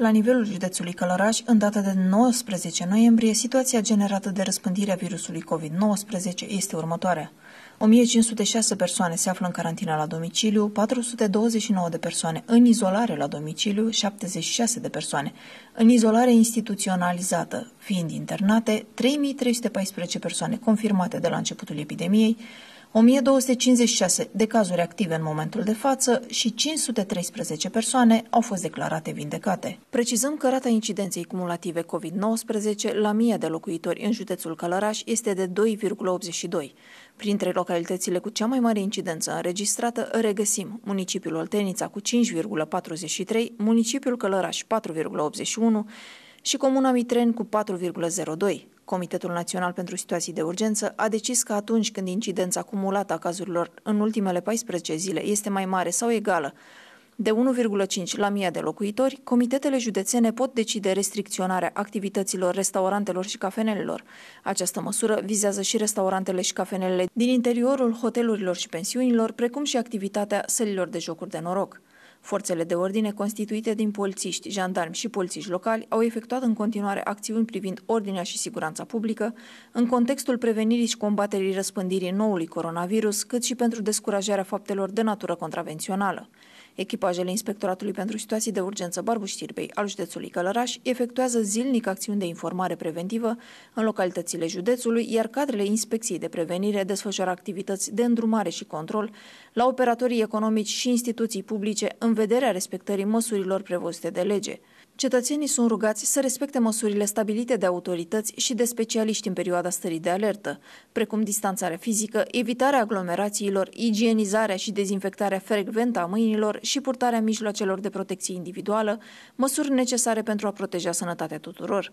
La nivelul județului Călăraș, în data de 19 noiembrie, situația generată de răspândirea virusului COVID-19 este următoarea. 1506 persoane se află în carantină la domiciliu, 429 de persoane în izolare la domiciliu, 76 de persoane în izolare instituționalizată, fiind internate, 3314 persoane confirmate de la începutul epidemiei, 1256 de cazuri active în momentul de față și 513 persoane au fost declarate vindecate. Precizăm că rata incidenței cumulative COVID-19 la 1000 de locuitori în județul Călăraș este de 2,82. Printre localitățile cu cea mai mare incidență înregistrată regăsim municipiul Oltenița cu 5,43, municipiul Călăraș 4,81 și comuna Mitren cu 4,02. Comitetul Național pentru Situații de Urgență a decis că atunci când incidența acumulată a cazurilor în ultimele 14 zile este mai mare sau egală de 1,5 la 1000 de locuitori, comitetele județene pot decide restricționarea activităților restaurantelor și cafenelelor. Această măsură vizează și restaurantele și cafenelele din interiorul hotelurilor și pensiunilor, precum și activitatea sălilor de jocuri de noroc. Forțele de ordine, constituite din polițiști, jandarmi și polițiști locali, au efectuat în continuare acțiuni privind ordinea și siguranța publică, în contextul prevenirii și combaterii răspândirii noului coronavirus, cât și pentru descurajarea faptelor de natură contravențională. Echipajele Inspectoratului pentru Situații de Urgență Barbu Știrbei al județului Călăraș efectuează zilnic acțiuni de informare preventivă în localitățile județului, iar cadrele Inspecției de Prevenire desfășoară activități de îndrumare și control la operatorii economici și instituții publice în vederea respectării măsurilor prevăzute de lege. Cetățenii sunt rugați să respecte măsurile stabilite de autorități și de specialiști în perioada stării de alertă, precum distanțarea fizică, evitarea aglomerațiilor, igienizarea și dezinfectarea frecventă a mâinilor și purtarea mijloacelor de protecție individuală, măsuri necesare pentru a proteja sănătatea tuturor.